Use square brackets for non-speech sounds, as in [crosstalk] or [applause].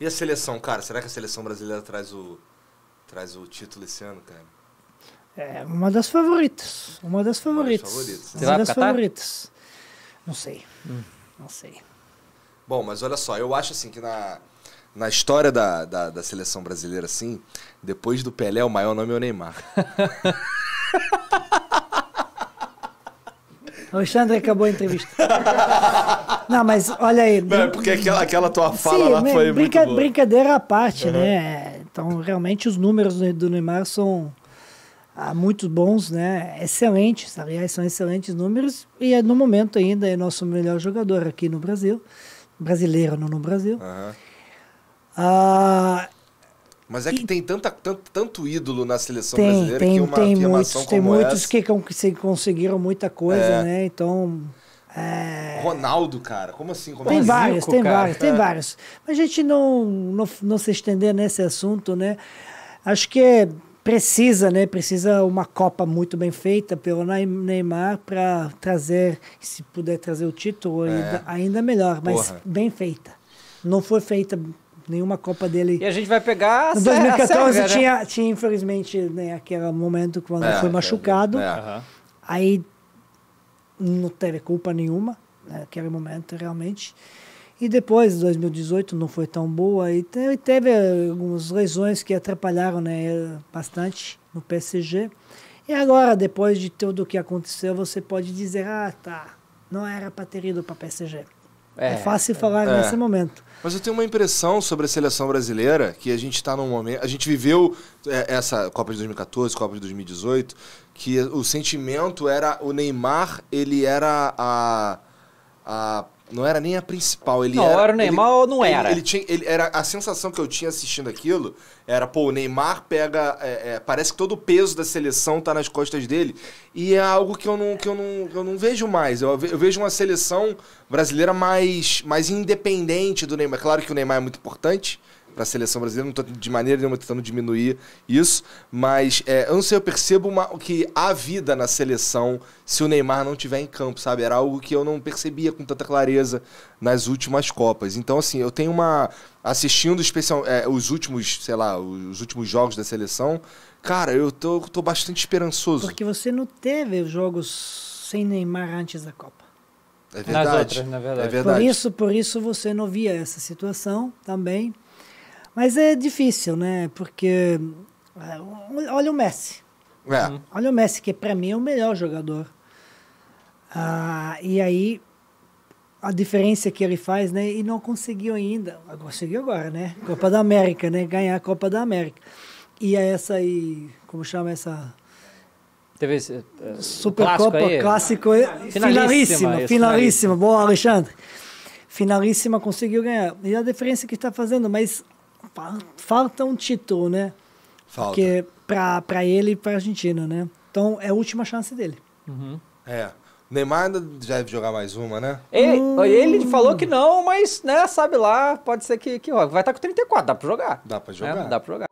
E a seleção, cara? Será que a seleção brasileira traz o, traz o título esse ano, cara? É uma das favoritas. Uma das favoritas. Uma das favoritas. Uma das favoritas. Não sei. Hum. Não sei. Bom, mas olha só, eu acho assim que na, na história da, da, da seleção brasileira, assim, depois do Pelé, o maior nome é o Neymar. [laughs] O Alexandre acabou a entrevista. [laughs] Não, mas olha aí. É porque aquela, aquela tua fala sim, lá foi brinca, muito boa. Brincadeira à parte, uhum. né? Então, realmente, os números do Neymar são ah, muito bons, né? Excelentes, aliás, são excelentes números. E é, no momento ainda é nosso melhor jogador aqui no Brasil. Brasileiro, não no Brasil. Uhum. Ah, mas é que e... tem tanta, tanto, tanto ídolo na seleção tem, brasileira tem, que uma tem muitos, Tem muitos essa... que conseguiram muita coisa, é. né? Então... É... Ronaldo, cara, como assim? tem vários, tem cara, vários, tem vários. Mas a gente não, não, não se estender nesse assunto, né? Acho que é, precisa, né? Precisa uma Copa muito bem feita pelo Neymar para trazer, se puder trazer o título, é. ainda, ainda, melhor, mas Porra. bem feita. Não foi feita nenhuma Copa dele. E a gente vai pegar Em 2014 a Sérvia, né? tinha, né? tinha, infelizmente, né, aquele momento quando é, foi é, machucado. É, é. Aí não teve culpa nenhuma, né, aquele momento realmente. E depois, 2018 não foi tão boa e teve algumas lesões que atrapalharam né, bastante no PSG. E agora, depois de tudo o que aconteceu, você pode dizer: ah, tá, não era para ter ido para PSG. É, é fácil falar é. nesse momento. Mas eu tenho uma impressão sobre a seleção brasileira que a gente está num momento. A gente viveu é, essa Copa de 2014, Copa de 2018, que o sentimento era o Neymar, ele era a, a não era nem a principal. Ele não, era, era o Neymar ele, ou não era? Ele, ele, tinha, ele era a sensação que eu tinha assistindo aquilo era, pô, o Neymar pega. É, é, parece que todo o peso da seleção tá nas costas dele. E é algo que eu não, que eu não, que eu não vejo mais. Eu, eu, vejo uma seleção brasileira mais, mais independente do Neymar. Claro que o Neymar é muito importante para a seleção brasileira, não estou de maneira nenhuma tentando diminuir isso, mas é, eu não sei, eu percebo uma, que há vida na seleção se o Neymar não tiver em campo, sabe? Era algo que eu não percebia com tanta clareza nas últimas Copas. Então, assim, eu tenho uma. Assistindo especial, é, os últimos, sei lá, os últimos jogos da seleção, cara, eu tô, tô bastante esperançoso. Porque você não teve os jogos sem Neymar antes da Copa. É verdade. Outras, verdade. É verdade. Por isso, por isso você não via essa situação também. Mas é difícil, né? Porque é, olha o Messi. É. Olha o Messi, que para mim é o melhor jogador. Ah, e aí, a diferença que ele faz, né? E não conseguiu ainda. Conseguiu agora, né? Copa da América, né? Ganhar a Copa da América. E é essa aí, como chama essa? Teve esse, uh, Supercopa Clássico. É finalíssima, finalíssima. finalíssima. Boa, Alexandre. Finalíssima conseguiu ganhar. E a diferença que está fazendo, mas falta um título, né? Falta. Porque pra, pra ele e pra Argentina, né? Então é a última chance dele. Uhum. É. Neymar ainda já deve jogar mais uma, né? Ele, hum. ele, falou que não, mas, né, sabe lá, pode ser que, que vai estar tá com 34, dá pra jogar. Dá pra né, jogar. É, dá pra jogar.